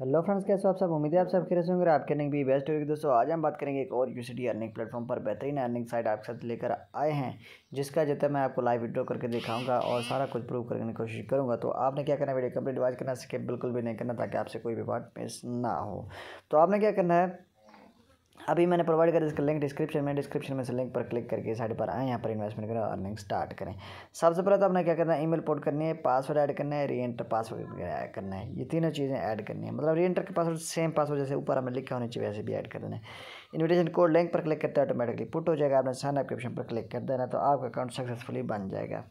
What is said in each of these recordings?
hello friends कैसे हो आप सब उम्मीद है आप सब खैर होंगे आपके अर्निंग भी बेस्ट होगी दोस्तों आज हम बात करेंगे एक और यूसीडी अर्निंग प्लेटफॉर्म पर बेहतरीन अर्निंग साइट आपके साथ लेकर आए हैं जिसका जब तक मैं आपको लाइव वीडियो करके दिखाऊंगा और सारा कुछ प्रूव करने की कोशिश करूंगा तो आपने क्या करना वीडियो कंप्लीट वाइज करना स्किप बिल्कुल भी नहीं करना ताकि आपसे कोई भी पार्ट मिस ना हो तो आपने क्या करना है अभी मैंने प्रोवाइड करा इसका लिंक डिस्क्रिप्शन में डिस्क्रिप्शन में से लिंक पर क्लिक करके साइड पर आएँ यहाँ पर इन्वेस्टमेंट करें और स्टार्ट करें सबसे पहले तो आपने क्या करना है ईमेल पोर्ट करनी है पासवर्ड ऐड करना है री एंटर पासवर्ड करना है ये तीनों चीज़ें ऐड करनी है मतलब री के पासवर्ड सेम पासवर्ड जैसे ऊपर हमें लिखा होना चाहिए वैसे भी ऐड कर देना है इन्विटेशन कोड लिंक पर क्लिक करते हैं ऑटोमेटिकली पुट हो जाएगा आपने सैन अप पर क्लिक कर देना तो आपका अकाउंट सक्सेसफुली बन जाएगा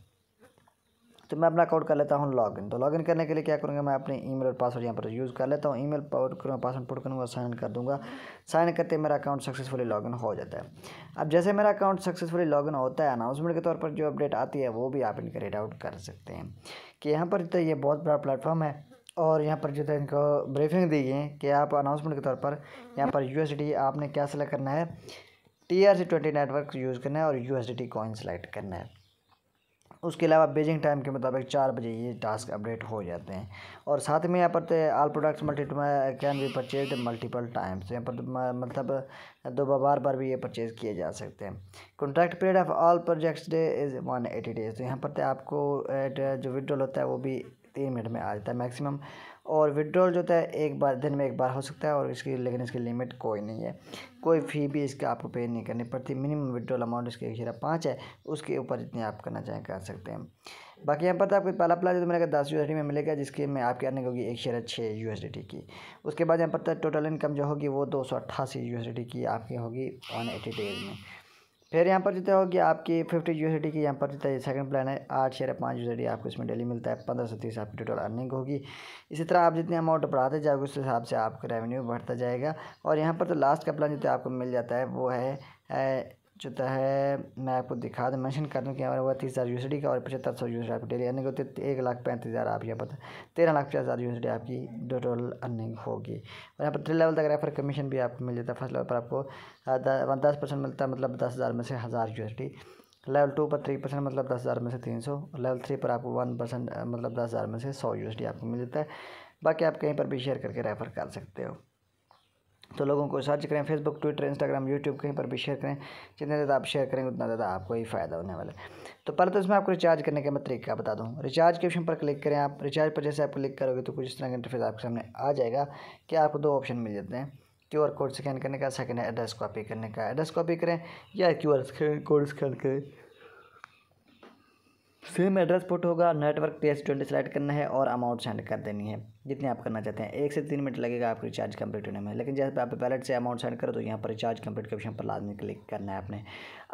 तो मैं अपना अकाउंट कर लेता हूँ लॉगिन तो लॉगिन करने के लिए क्या करूँगा मैं अपने ईमेल और पासवर्ड यहाँ पर यूज़ कर लेता हूँ ईमेल पावर करूँगा पासवर्ड पुट करूँगा साइन कर दूँगा साइन करते मेरा अकाउंट सक्सेसफुली लॉगिन हो जाता है अब जैसे मेरा अकाउंट सक्सेसफुली लॉगिन होता है अनाउंसमेंट के तौर पर जो अपडेट आती है वो भी आप इनका रेड आउट कर सकते हैं कि यहाँ पर तो ये बहुत बड़ा प्लेटफॉर्म है और यहाँ पर जो है इनको ब्रीफिंग दी गई है कि आप अनाउंसमेंट के तौर पर यहाँ पर यू आपने क्या सिलेक्ट करना है T R C twenty network use करना है और U S D T coin select करना है उसके अलावा बेजिंग टाइम के मुताबिक चार बजे ये टास्क अपडेट हो जाते हैं और साथ में यहाँ पर all products multi can be purchase multiple times यहाँ पर तो मतलब दो बार बार भी ये परचेज़ किए जा सकते हैं contract period of all projects day is one eighty days तो यहाँ पर तो आपको जो विड्रॉल होता है वो भी तीन मिनट में आ जाता है मैक्सिमम और विड्रॉल जो होता है एक बार दिन में एक बार हो सकता है और इसकी लेकिन इसकी लिमिट कोई नहीं है कोई फ़ी भी इसका आपको पे नहीं करनी पड़ती मिनिमम विड्रॉल अमाउंट इसके एक शरा पाँच है उसके ऊपर जितनी आप करना चाहें कर सकते हैं बाकी यहाँ पर तो आपको पहला प्लान तो मेरे दस यू में मिलेगा जिसके में आपकी अर्निंग होगी एक शेयर छः यू की उसके बाद यहाँ पर टोटल तो इनकम जो होगी वो दो सौ अट्ठासी यू की आपकी होगी वन एटी डेज में फिर यहाँ पर जितना होगी आपकी फिफ्टी यू की यहाँ पर जितना है सेकंड प्लान है आठ शेयर पाँच यू आपको इसमें डेली मिलता है पंद्रह सौ तीस आपकी टोटल अर्निंग होगी इसी तरह आप जितने अमाउंट बढ़ाते जाओगे उस हिसाब से आपका रेवेन्यू बढ़ता जाएगा और यहाँ पर तो लास्ट का प्लान जितना आपको मिल जाता है वो है जो है मैं आपको दिखा दूँ मैंशन कर दूँ कि हमारे हुआ तीस हज़ार डी का और पचहत्तर सौ यूनिवर्सिटी आपकी डेली अर्निंग होती है तो एक लाख पैंतीस हज़ार आप यहाँ पर तेरह लाख पचास हज़ार डी आपकी टोटल अर्निंग होगी और यहाँ पर थ्री लेवल तक रेफर कमीशन भी आपको मिल जाता है फर्स्ट लेवल पर आपको दस परसेंट मिलता है मतलब दस हज़ार में से हज़ार डी लेवल टू पर थ्री परसेंट मतलब दस हज़ार में से तीन सौ लेवल थ्री पर आपको वन परसेंट मतलब दस हज़ार में से सौ डी आपको मिल जाता है बाकी आप कहीं पर भी शेयर करके रेफ़र कर सकते हो तो लोगों को सर्च करें फेसबुक ट्विटर इंस्टाग्राम यूट्यूब कहीं पर भी शेयर करें जितना ज़्यादा आप शेयर करेंगे उतना ज़्यादा आपको ही फ़ायदा होने वाला है तो पहले तो इसमें आपको रिचार्ज करने का मैं तरीका बता दूँ रिचार्ज के ऑप्शन पर क्लिक करें आप रिचार्ज पर जैसे आप क्लिक करोगे तो कुछ इस तरह का इंटरफेस आपके सामने आ जाएगा कि आपको दो ऑप्शन मिल जाते हैं क्यू आर कोड स्कैन करने का सेकेंड है एड्रेस कॉपी करने का एड्रेस कॉपी करें या क्यू आर कोड स्कैन करें सेम एड्रेस पुट होगा network P S twenty select करना है और अमाउंट सेंड कर देनी है जितनी आप करना चाहते हैं एक से तीन मिनट लगेगा आपको रिचार्ज कंप्लीट होने में लेकिन जैसे आप वैलेट से अमाउंट सेंड करो तो यहाँ पर रिचार्ज कंप्लीट के ऑप्शन पर लाजमी क्लिक करना है आपने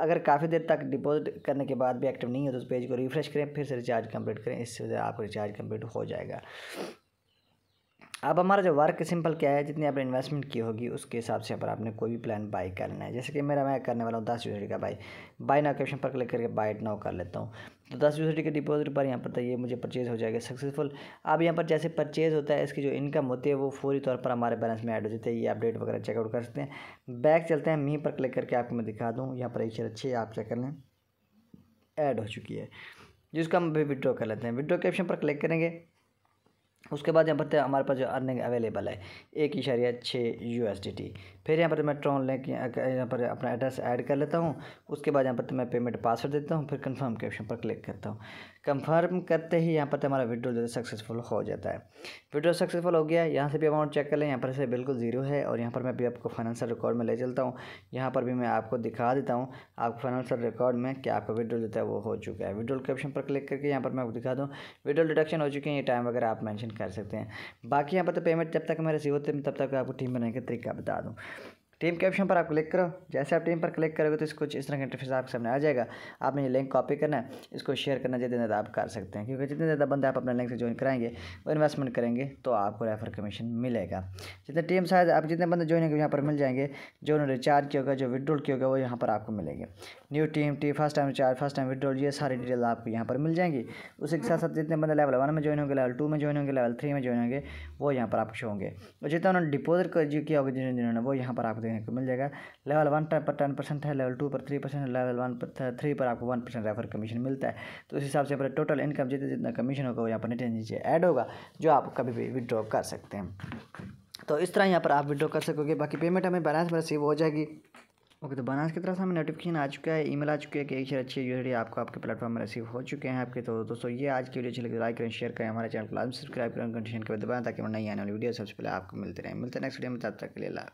अगर काफ़ी देर तक डिपॉजिट करने के बाद भी एक्टिव नहीं हो तो उस पेज को रिफ्रेश करें फिर से रिचार्ज कंप्लीट करें इससे आपको रिचार्ज कंप्लीट हो जाएगा अब हमारा जो वर्क सिंपल क्या है जितनी आपने इन्वेस्टमेंट की होगी उसके हिसाब से पर आपने कोई भी प्लान बाई कर लेना है जैसे कि मेरा मैं करने वाला हूँ दस यूनिटी का बाई बाई ना के ऑप्शन पर क्लिक करके बाई नाउ कर लेता हूँ तो दस यूनिटी के डिपॉजिट पर यहाँ पर तो ये मुझे परचेज़ हो जाएगा सक्सेसफुल अब यहाँ पर जैसे परचेज़ होता है इसकी जो इनकम होती है वो फौरी तौर पर हमारे बैलेंस में ऐड हो जाती है ये अपडेट वगैरह चेकआउट कर सकते हैं बैक चलते हैं मी पर क्लिक करके आपको मैं दिखा दूँ यहाँ पर एक चीज़ अच्छी है आप चेक कर लें ऐड हो चुकी है जिसको हम अभी विड्रॉ कर लेते हैं विड्रॉ के ऑप्शन पर क्लिक करेंगे उसके बाद यहाँ पर तो हमारे पास जो अर्निंग अवेलेबल है एक इशारिया छः यू एस डी टी फिर यहाँ पर तो मैं ट्रॉन लिंक यहाँ पर अपना एड्रेस ऐड कर लेता हूँ उसके बाद यहाँ पर तो मैं पेमेंट पासवर्ड देता हूँ फिर कंफर्म के ऑप्शन पर क्लिक करता हूँ कंफर्म करते ही यहाँ पर हमारा विड्रो जो है सक्सेसफुल हो जाता है विड्रो सक्सेसफुल हो गया यहाँ से भी अमाउंट चेक कर लें यहाँ पर से बिल्कुल ज़ीरो है और यहाँ पर मैं भी आपको फाइनेंशियल रिकॉर्ड में ले चलता हूँ यहाँ पर भी मैं आपको दिखा देता हूँ आपको फाइनेंशियल रिकॉर्ड में क्या आपका विड्रो जो है वो हो चुका है विड्रोल के ऑप्शन पर क्लिक करके यहाँ पर मैं आपको दिखा दूँ विड्रोल डिडक्शन हो चुके हैं ये टाइम वगैरह आप मैंशन कर सकते हैं बाकी यहाँ पर तो पेमेंट जब तक मैं रिसीव होते तब तक आपको टीम बनाने का तरीका बता दूँ टीम के ऑप्शन पर आप क्लिक करो जैसे आप टीम पर क्लिक करोगे तो इसको इस तरह का इंटरफेस आपके सामने आ जाएगा आपने ये लिंक कॉपी करना है इसको शेयर करना जितने ज़्यादा आप कर सकते हैं क्योंकि जितने ज़्यादा बंदे आप अपने लिंक से ज्वाइन कराएंगे और इन्वेस्टमेंट करेंगे तो आपको रेफर कमीशन मिलेगा जितने टीम साइज आप जितने बंदे ज्वाइन होंगे यहाँ पर मिल जाएंगे जो उन्होंने रिचार्ज किया होगा जो विदड्रॉल किया होगा वो यहाँ पर आपको मिलेंगे new team T first time recharge first time withdrawal ये सारी डिटेल आपको यहाँ पर मिल जाएंगी उसी के साथ साथ जितने बंदे लेवल वन में ज्वाइन होंगे लेवल टू में ज्वाइन होंगे लेवल थ्री में ज्वाइन होंगे वो यहाँ पर आपको होंगे और जितना उन्होंने डिपोजिट किया होगा जिन्होंने वो यहाँ पर आपको देखने को मिल जाएगा लेवल वन पर टेन परसेंट है लेवल टू पर थ्री परसेंट है लेवल वन पर थ्री uh, पर आपको वन परसेंट रेफर कमीशन मिलता है तो उस हिसाब से अपने टोटल इनकम जितना जितना कमीशन होगा वो यहाँ पर नीचे नीचे ऐड होगा जो आप कभी भी विदड्रॉ कर सकते हैं तो इस तरह यहाँ पर आप विड्रॉ कर सकोगे बाकी पेमेंट हमें बैलेंस में रिसीव हो जाएगी ओके तो बनास की तरफ से हमें नोटिफिकेशन आ चुका है ईमेल आ चुकी है कि एक शेयर अच्छी यूजरी आपको आपके प्लेटफॉर्म में रिसीव हो चुके हैं आपके तो दोस्तों ये आज की वीडियो अच्छी लगी लाइक तो करें शेयर करें हमारे चैनल को लाजम सब्सक्राइब करें कंडीशन के बाद दबाएं ताकि नई आने वाली वीडियो सबसे पहले आपको मिलते रहें मिलते हैं नेक्स्ट वीडियो में तब तक के लिए ला